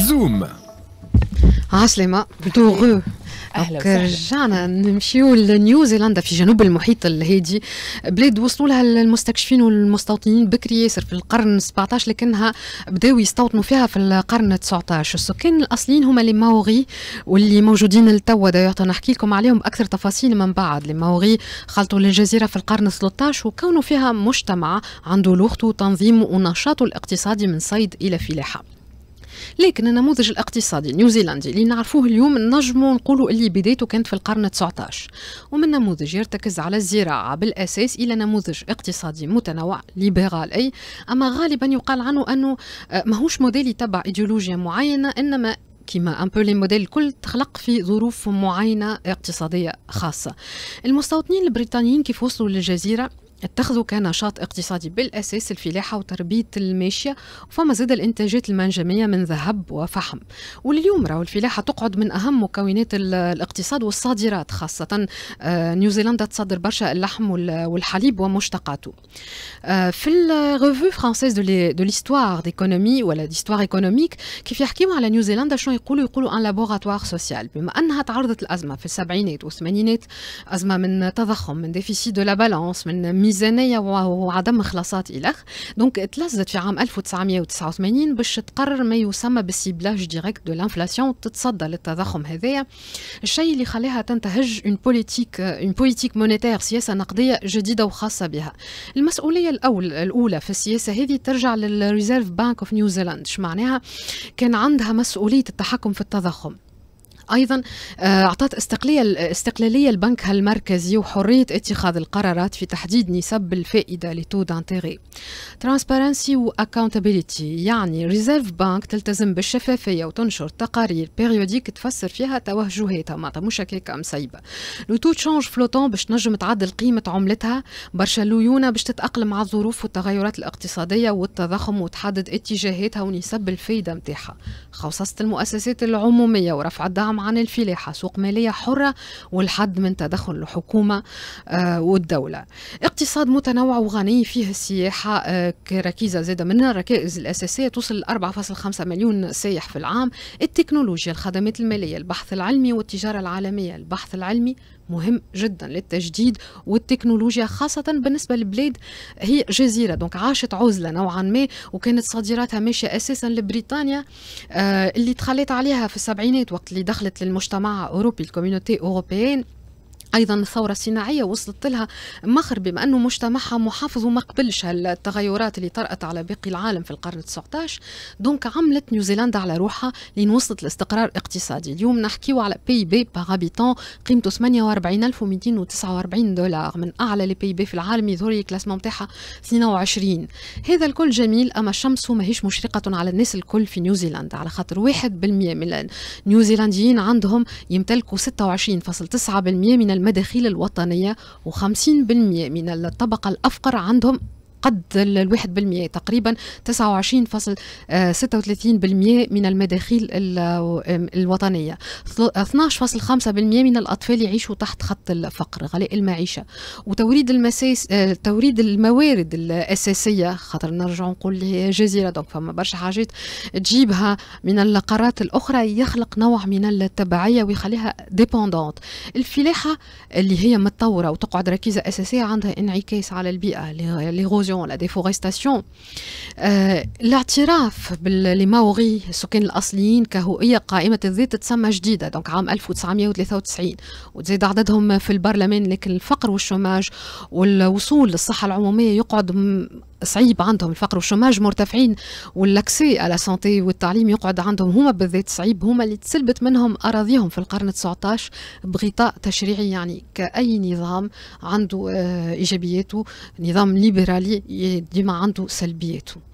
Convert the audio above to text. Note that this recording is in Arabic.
زوم عسلمة دوغو رجعنا نمشيو لنيوزيلندا في جنوب المحيط الهادي بلاد وصلوا لها المستكشفين والمستوطنين بكري ياسر في القرن 17 لكنها بداوا يستوطنوا فيها في القرن 19 السكان الاصليين هما لي ماوغي واللي موجودين لتوا دايوغ نحكي لكم عليهم اكثر تفاصيل من بعد لي ماوغي خلطوا للجزيره في القرن 13 وكونوا فيها مجتمع عنده لغته وتنظيمه ونشاطه الاقتصادي من صيد الى فلاحه لكن النموذج الاقتصادي النيوزيلندي اللي نعرفوه اليوم نجمو نقولوا اللي بدايته كانت في القرن 19 ومن نموذج يرتكز على الزراعة بالأساس إلى نموذج اقتصادي متنوع ليبرال أي أما غالبا يقال عنه أنه آه، ماهوش موديل يتبع إيديولوجيا معينة إنما كما ان بو لي موديل الكل تخلق في ظروف معينه اقتصاديه خاصه المستوطنين البريطانيين كيف وصلوا للجزيره اتخذوا كنشاط اقتصادي بالأساس الفلاحة وتربية الماشية وفما زاد الإنتاجات المنجمية من ذهب وفحم ولليوم راهو الفلاحة تقعد من أهم مكونات الاقتصاد والصادرات خاصة آه، نيوزيلندا تصدر برشا اللحم والحليب ومشتقاته آه، في الغوفو فرانسيز دو ليستوار ديكونومي ولا ديستوار ايكونوميك كيف يحكيو على نيوزيلندا شنو يقولوا يقولوا ان لابوغاتوار سوسيال بما انها تعرضت الازمه في السبعينات والثمانينات ازمه من تضخم من ديفيسيت دو لا بالانس من الميزانيه وعدم خلاصات الخ دونك تلزت في عام 1989 باش تقرر ما يسمى بالسيبلاج ديريكت دو لانفلاسيون وتتصدى للتضخم هذايا الشيء اللي خلاها تنتهج اون بوليتيك اون بوليتيك مونيتير سياسه نقديه جديده وخاصه بها المسؤوليه الاول الاولى في السياسه هذه ترجع للريزيرف بانك اوف نيوزيلاند معناها كان عندها مسؤوليه التحكم في التضخم ايضا آه، اعطت استقلاليه استقلاليه البنك المركزي وحريه اتخاذ القرارات في تحديد نسب الفائده لتو دانتيغي ترانسبيرنسي واكاونتابيليتي يعني ريزيرف بانك تلتزم بالشفافيه وتنشر تقارير بيريوديك تفسر فيها توجهاتها معناتها مش هكاك مسيبه لو تو تشانج فلوتون باش تنجم تعدل قيمه عملتها برشا ليونه باش تتاقلم مع الظروف والتغيرات الاقتصاديه والتضخم وتحدد اتجاهاتها ونسب الفائده نتاعها خصصت المؤسسات العموميه ورفع الدعم عن الفلاحة سوق مالية حرة والحد من تدخل الحكومة آه، والدولة اقتصاد متنوع وغني فيه السياحة آه، كركيزة زادة من الركائز الأساسية توصل 4.5 مليون سائح في العام التكنولوجيا الخدمات المالية البحث العلمي والتجارة العالمية البحث العلمي مهم جدا للتجديد والتكنولوجيا خاصة بالنسبة للبلاد هي جزيرة دونك عاشت عزلة نوعا ما وكانت صادراتها ماشية أساسا لبريطانيا آه اللي تخليت عليها في السبعينات وقت اللي دخلت قالت للمجتمع الاوروبي الكوميونيتي اوروبيين ايضا الثوره الصناعيه وصلت لها مخر بما انه مجتمعها محافظ وما قبلش هالتغيرات اللي طرات على باقي العالم في القرن 19 دونك عملت نيوزيلندا على روحها لين وصلت لاستقرار اقتصادي اليوم نحكيو على بي بي باغ هابيتون قيمته 48249 دولار من اعلى البي بي بي في العالم يظهر لي كلاسمون نتاعها 22 هذا الكل جميل اما الشمس ماهيش مشرقه على الناس الكل في نيوزيلندا على خاطر 1% من النيوزيلنديين عندهم يمتلكوا 26.9% من المداخيل الوطنية و50% من الطبقة الأفقر عندهم قد الواحد بالمئة تقريبا 29.36% من المداخيل الوطنية 12.5% من الأطفال يعيشوا تحت خط الفقر غلاء المعيشة وتوريد المساس آه، توريد الموارد الأساسية خاطر نرجع نقول هي جزيرة دونك فما برشا حاجات تجيبها من القارات الأخرى يخلق نوع من التبعية ويخليها ديبوندونت الفلاحة اللي هي متطورة وتقعد ركيزة أساسية عندها انعكاس على البيئة لغوز l'érosion la déforestation آه، الاعتراف بالماوري السكان الاصليين كهويه قائمه الذات تسمى جديده دونك عام 1993 وتزيد عددهم في البرلمان لكن الفقر والشوماج والوصول للصحه العموميه يقعد صعيب عندهم الفقر والشماج مرتفعين واللاكسي على سانتي والتعليم يقعد عندهم هما بالذات صعيب هما اللي تسلبت منهم اراضيهم في القرن 19 بغطاء تشريعي يعني كاي نظام عنده آه، ايجابياته نظام ليبرالي ديما عنده سلبياته